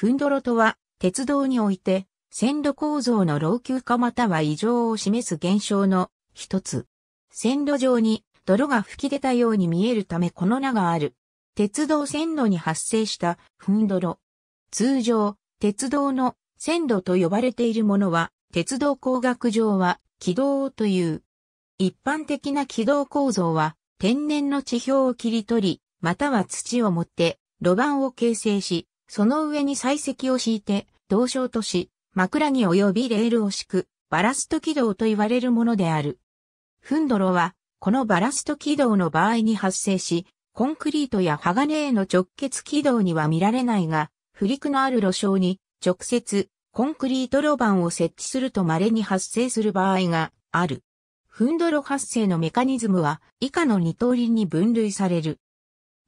フンドロとは、鉄道において、線路構造の老朽化または異常を示す現象の一つ。線路上に泥が吹き出たように見えるためこの名がある。鉄道線路に発生したフンドロ。通常、鉄道の線路と呼ばれているものは、鉄道工学上は軌道という。一般的な軌道構造は、天然の地表を切り取り、または土を持って路盤を形成し、その上に採石を敷いて、同床とし、枕木及びレールを敷く、バラスト軌道と言われるものである。フンドロは、このバラスト軌道の場合に発生し、コンクリートや鋼への直結軌道には見られないが、不陸のある路床に直接コンクリート路盤を設置すると稀に発生する場合がある。フンドロ発生のメカニズムは以下の2通りに分類される。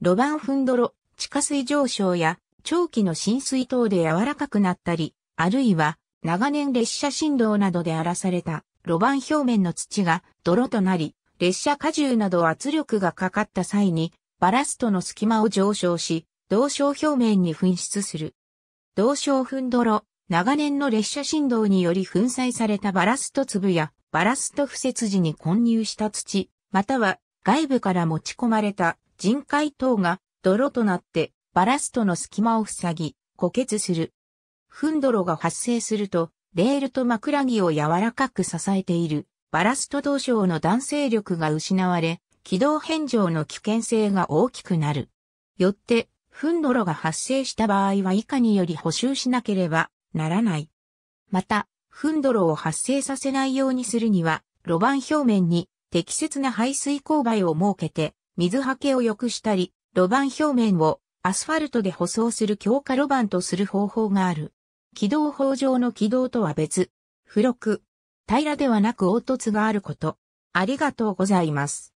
路盤フンドロ、地下水上昇や長期の浸水等で柔らかくなったり、あるいは長年列車振動などで荒らされた路盤表面の土が泥となり、列車荷重など圧力がかかった際に、バラストの隙間を上昇し、同床表面に噴出する。同床粉泥、長年の列車振動により粉砕されたバラスト粒や、バラスト不設時に混入した土、または外部から持ち込まれた人海等が泥となってバラストの隙間を塞ぎ、固結する。フンドロが発生すると、レールと枕木を柔らかく支えている、バラスト同床の弾性力が失われ、軌道変上の危険性が大きくなる。よって、フンドロが発生した場合は以下により補修しなければならない。また、フンドロを発生させないようにするには、路盤表面に適切な排水勾配を設けて、水はけを良くしたり、路盤表面をアスファルトで舗装する強化路盤とする方法がある。軌道法上の軌道とは別。付録。平らではなく凹凸があること。ありがとうございます。